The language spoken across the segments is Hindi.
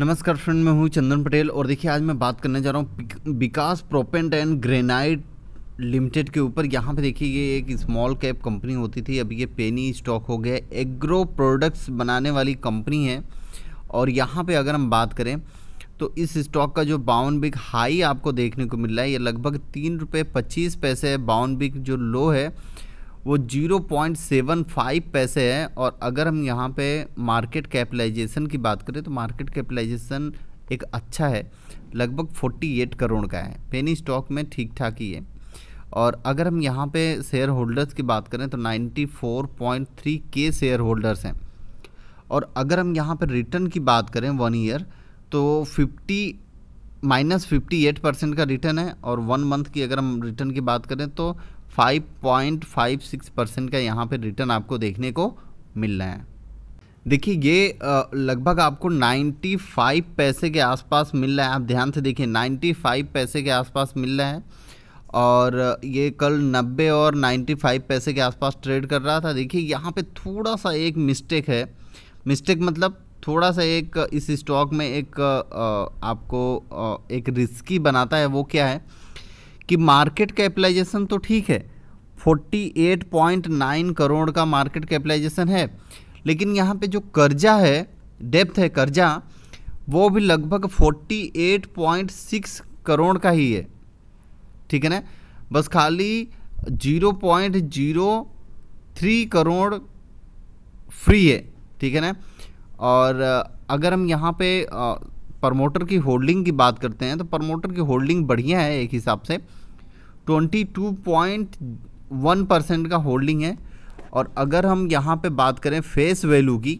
नमस्कार फ्रेंड मैं हूँ चंदन पटेल और देखिए आज मैं बात करने जा रहा हूँ Vikas Proppant and Granite Limited के ऊपर यहाँ पे देखिए ये एक स्मॉल कैप कंपनी होती थी अब ये पेनी स्टॉक हो गया एग्रो प्रोडक्ट्स बनाने वाली कंपनी है और यहाँ पे अगर हम बात करें तो इस स्टॉक का जो बावन बिग हाई आपको देखने को मिल रहा है ये लगभग तीन रुपये पच्चीस पैसे है बावन बिग जो लो है वो जीरो पॉइंट सेवन फाइव पैसे है और अगर हम यहाँ पे मार्केट कैपिटलाइजेशन की बात करें तो मार्केट कैपिटलाइजेशन एक अच्छा है लगभग फोर्टी एट करोड़ का है पेनी स्टॉक में ठीक ठाक ही है और अगर हम यहाँ पे शेयर होल्डर्स की बात करें तो नाइन्टी फोर पॉइंट थ्री के शेयर होल्डर्स हैं और अगर हम यहाँ पर रिटर्न की बात करें वन ईयर तो fifty minus fifty eight percent का रिटर्न है और वन मंथ की अगर हम रिटर्न की बात करें तो 5.56 परसेंट का यहाँ पे रिटर्न आपको देखने को मिल रहा है देखिए ये लगभग आपको 95 पैसे के आसपास मिल रहा है आप ध्यान से देखिए 95 पैसे के आसपास मिल रहा है और ये कल 90 और 95 पैसे के आसपास ट्रेड कर रहा था देखिए यहाँ पे थोड़ा सा एक मिस्टेक है मिस्टेक मतलब थोड़ा सा एक इस स्टॉक में एक आपको एक रिस्की बनाता है वो क्या है कि मार्केट कैपिटलाइजेशन तो ठीक है 48.9 करोड़ का मार्केट कैपिटलाइजेशन है लेकिन यहाँ पे जो कर्जा है डेप्थ है कर्जा वो भी लगभग 48.6 करोड़ का ही है ठीक है ना बस खाली 0.03 करोड़ फ्री है ठीक है ना और अगर हम यहाँ पे प्रमोटर की होल्डिंग की बात करते हैं तो प्रमोटर की होल्डिंग बढ़िया है एक हिसाब से 22.1 परसेंट का होल्डिंग है और अगर हम यहाँ पे बात करें फेस वैल्यू की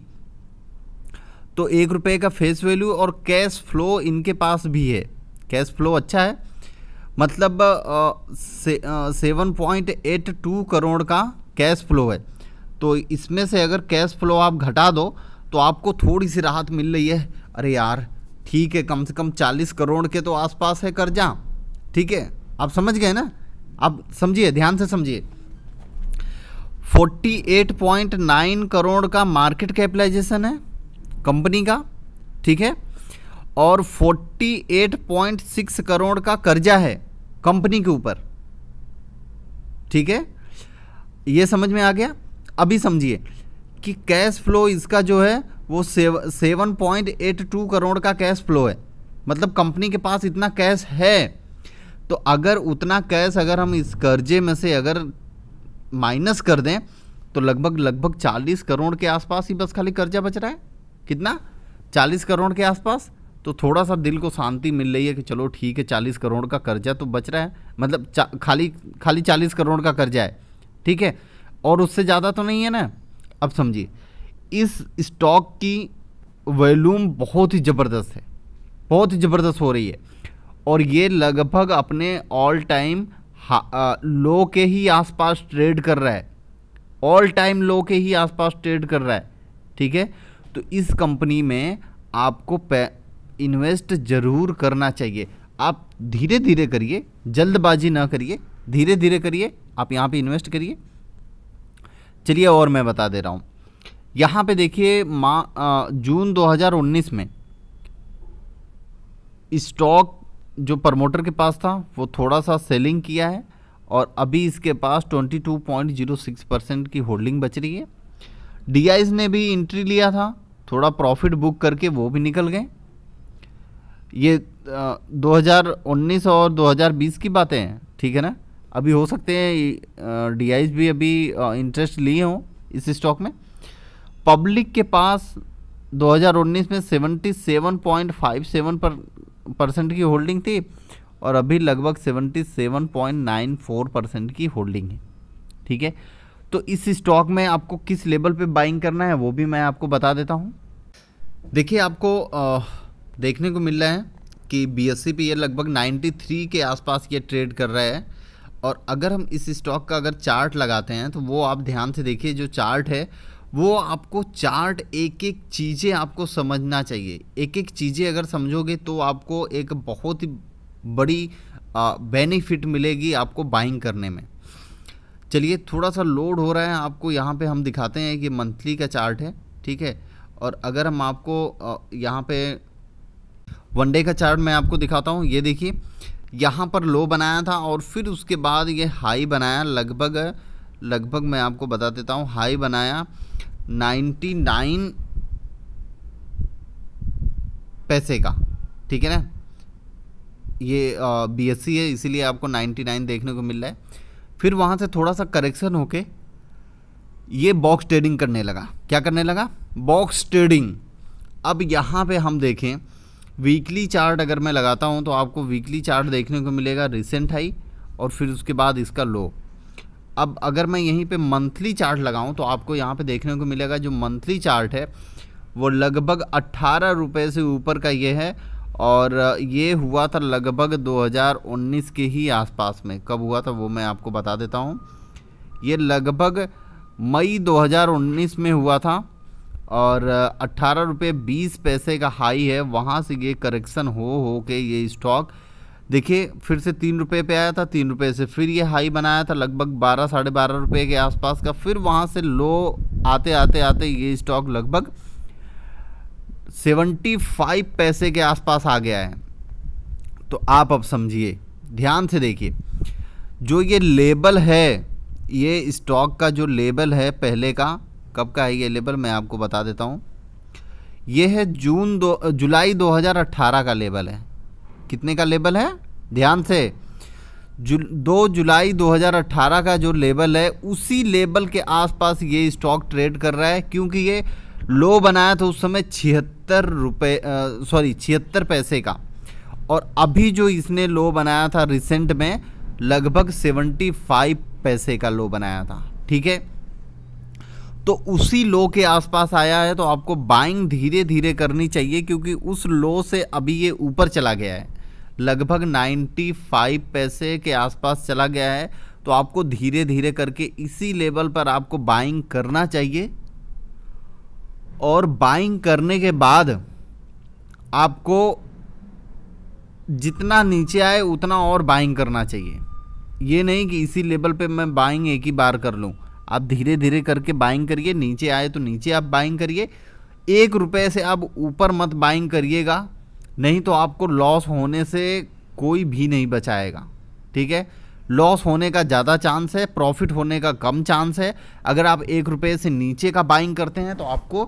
तो एक रुपये का फेस वैल्यू और कैश फ्लो इनके पास भी है कैश फ्लो अच्छा है मतलब seven point eight two crore का कैश फ्लो है तो इसमें से अगर कैश फ्लो आप घटा दो तो आपको थोड़ी सी राहत मिल रही है अरे यार ठीक है कम से कम चालीस करोड़ के तो आसपास है कर्जा ठीक है आप समझ गए ना आप समझिए ध्यान से समझिए 48.9 करोड़ का मार्केट कैपिटलाइजेशन है कंपनी का ठीक है और 48.6 करोड़ का कर्जा है कंपनी के ऊपर ठीक है ये समझ में आ गया अभी समझिए कि कैश फ्लो इसका जो है वो seven point eight two crore का कैश फ्लो है मतलब कंपनी के पास इतना कैश है तो अगर उतना कैश अगर हम इस कर्जे में से अगर माइनस कर दें तो लगभग लगभग चालीस करोड़ के आसपास ही बस खाली कर्जा बच रहा है कितना चालीस करोड़ के आसपास तो थोड़ा सा दिल को शांति मिल रही है कि चलो ठीक है चालीस करोड़ का कर्जा तो बच रहा है मतलब खाली खाली चालीस करोड़ का कर्जा है ठीक है और उससे ज़्यादा तो नहीं है ना अब समझिए इस स्टॉक की वॉल्यूम बहुत ही ज़बरदस्त है बहुत ही ज़बरदस्त हो रही है और ये लगभग अपने ऑल टाइम लो के ही आसपास ट्रेड कर रहा है ऑल टाइम लो के ही आसपास ट्रेड कर रहा है ठीक है तो इस कंपनी में आपको इन्वेस्ट ज़रूर करना चाहिए आप धीरे धीरे करिए जल्दबाजी ना करिए धीरे धीरे करिए आप यहाँ पे इन्वेस्ट करिए चलिए और मैं बता दे रहा हूँ यहाँ पे देखिए मा जून 2019 में स्टॉक जो प्रमोटर के पास था वो थोड़ा सा सेलिंग किया है और अभी इसके पास 22.06 परसेंट की होल्डिंग बच रही है डी ने भी इंट्री लिया था थोड़ा प्रॉफिट बुक करके वो भी निकल गए ये आ, 2019 और 2020 की बातें हैं ठीक है ना अभी हो सकते हैं डी भी अभी इंटरेस्ट लिए हों इस स्टॉक में पब्लिक के पास 2019 में 77.57 पर परसेंट की होल्डिंग थी और अभी लगभग 77.94 परसेंट की होल्डिंग है ठीक है तो इस स्टॉक में आपको किस लेवल पे बाइंग करना है वो भी मैं आपको बता देता हूँ देखिए आपको आ, देखने को मिल रहा है कि बी एस e पे ये लगभग 93 के आसपास ये ट्रेड कर रहा है और अगर हम इस स्टॉक का अगर चार्ट लगाते हैं तो वो आप ध्यान से देखिए जो चार्ट है वो आपको चार्ट एक एक चीज़ें आपको समझना चाहिए एक एक चीज़ें अगर समझोगे तो आपको एक बहुत ही बड़ी बेनिफिट मिलेगी आपको बाइंग करने में चलिए थोड़ा सा लोड हो रहा है आपको यहाँ पे हम दिखाते हैं कि मंथली का चार्ट है ठीक है और अगर हम आपको यहाँ पे वन डे का चार्ट मैं आपको दिखाता हूँ ये देखिए यहाँ पर लो बनाया था और फिर उसके बाद ये हाई बनाया लगभग लगभग मैं आपको बता देता हूँ हाई बनाया 99 पैसे का ठीक है ना ये बीएससी है इसीलिए आपको 99 देखने को मिल रहा है फिर वहाँ से थोड़ा सा करेक्शन होके ये बॉक्स ट्रेडिंग करने लगा क्या करने लगा बॉक्स ट्रेडिंग अब यहाँ पे हम देखें वीकली चार्ट अगर मैं लगाता हूँ तो आपको वीकली चार्ट देखने को मिलेगा रिसेंट हाई और फिर उसके बाद इसका लो अब अगर मैं यहीं पे मंथली चार्ट लगाऊं तो आपको यहाँ पे देखने को मिलेगा जो मंथली चार्ट है वो लगभग अट्ठारह रुपये से ऊपर का ये है और ये हुआ था लगभग 2019 के ही आसपास में कब हुआ था वो मैं आपको बता देता हूँ ये लगभग मई 2019 में हुआ था और अट्ठारह रुपये बीस पैसे का हाई है वहाँ से ये करेक्शन हो हो के ये स्टॉक देखिए फिर से तीन रुपये पे आया था तीन रुपये से फिर ये हाई बनाया था लगभग बारह साढ़े बारह रुपये के आसपास का फिर वहाँ से लो आते आते आते ये स्टॉक लगभग सेवेंटी फाइव पैसे के आसपास आ गया है तो आप अब समझिए ध्यान से देखिए जो ये लेबल है ये स्टॉक का जो लेबल है पहले का कब का है ये लेबल मैं आपको बता देता हूँ ये है जून दो जुलाई 2018 का लेबल है कितने का लेबल है ध्यान से जु, दो जुलाई 2018 का जो लेबल है उसी लेबल के आसपास ये स्टॉक ट्रेड कर रहा है क्योंकि ये लो बनाया था उस समय छिहत्तर रुपये सॉरी छिहत्तर पैसे का और अभी जो इसने लो बनाया था रिसेंट में लगभग 75 पैसे का लो बनाया था ठीक है तो उसी लो के आसपास आया है तो आपको बाइंग धीरे धीरे करनी चाहिए क्योंकि उस लो से अभी ये ऊपर चला गया है लगभग 95 पैसे के आसपास चला गया है तो आपको धीरे धीरे करके इसी लेवल पर आपको बाइंग करना चाहिए और बाइंग करने के बाद आपको जितना नीचे आए उतना और बाइंग करना चाहिए ये नहीं कि इसी लेवल पे मैं बाइंग एक ही बार कर लूँ आप धीरे धीरे करके बाइंग करिए नीचे आए तो नीचे आप बाइंग करिए एक रुपये से आप ऊपर मत बाइंग करिएगा नहीं तो आपको लॉस होने से कोई भी नहीं बचाएगा ठीक है लॉस होने का ज़्यादा चांस है प्रॉफिट होने का कम चांस है अगर आप एक रुपये से नीचे का बाइंग करते हैं तो आपको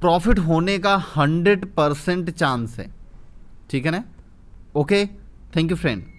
प्रॉफिट होने का हंड्रेड परसेंट चांस है ठीक है ना ओके थैंक यू फ्रेंड